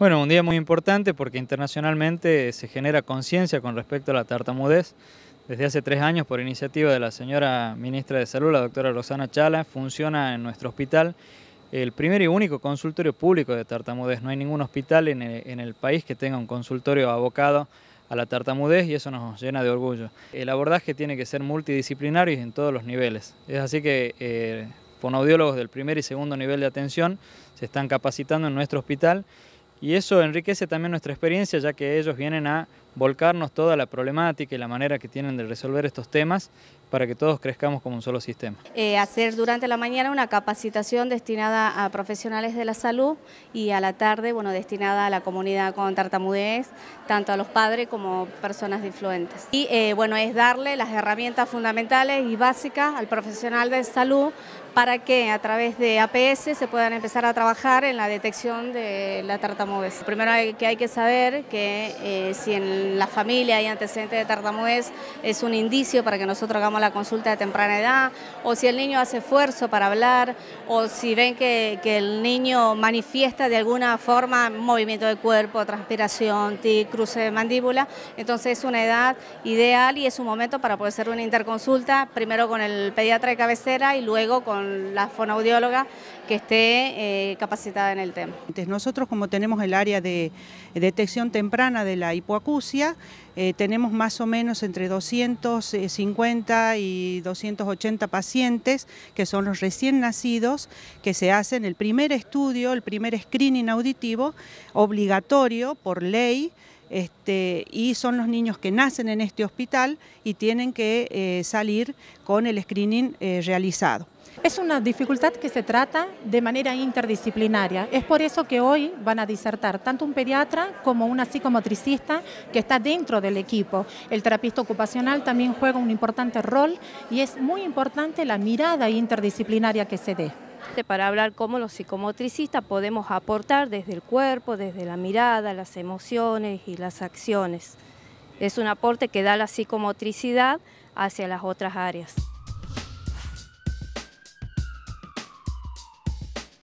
Bueno, un día muy importante porque internacionalmente se genera conciencia con respecto a la tartamudez. Desde hace tres años, por iniciativa de la señora ministra de Salud, la doctora Rosana Chala, funciona en nuestro hospital el primer y único consultorio público de tartamudez. No hay ningún hospital en el, país que tenga un consultorio abocado a la tartamudez y eso nos llena de orgullo. El abordaje tiene que ser multidisciplinario y en todos los niveles. Es así que eh, del primer y segundo nivel de atención se están capacitando en nuestro hospital y eso enriquece también nuestra experiencia, ya que ellos vienen a volcarnos toda la problemática y la manera que tienen de resolver estos temas para que todos crezcamos como un solo sistema. Eh, hacer durante la mañana una capacitación destinada a profesionales de la salud y a la tarde, bueno, destinada a la comunidad con tartamudez, tanto a los padres como personas influentes. Y eh, bueno, es darle las herramientas fundamentales y básicas al profesional de salud para que a través de APS se puedan empezar a trabajar en la detección de la tartamudez. Primero hay, que hay que saber que eh, si en la familia hay antecedentes de tartamudez es un indicio para que nosotros hagamos la consulta de temprana edad, o si el niño hace esfuerzo para hablar, o si ven que, el niño manifiesta de alguna forma movimiento de cuerpo, transpiración, tic, cruce de mandíbula, entonces es una edad ideal y es un momento para poder hacer una interconsulta, primero con el pediatra de cabecera y luego con la fonoaudióloga que esté eh, capacitada en el tema. Nosotros como tenemos el área de detección temprana de la hipoacusia, eh, tenemos más o menos entre 250 y 280 pacientes, que son los recién nacidos, que se hacen el primer estudio, el primer screening auditivo obligatorio por ley. Este, y son los niños que nacen en este hospital y tienen que eh, salir con el screening eh, realizado. Es una dificultad que se trata de manera interdisciplinaria. Es por eso que hoy van a disertar tanto un pediatra como una psicomotricista que está dentro del equipo. El terapista ocupacional también juega un importante rol y es muy importante la mirada interdisciplinaria que se dé este, para hablar cómo los psicomotricistas podemos aportar desde el cuerpo, desde la mirada, las emociones y las acciones. Es un aporte que da la psicomotricidad hacia las otras áreas.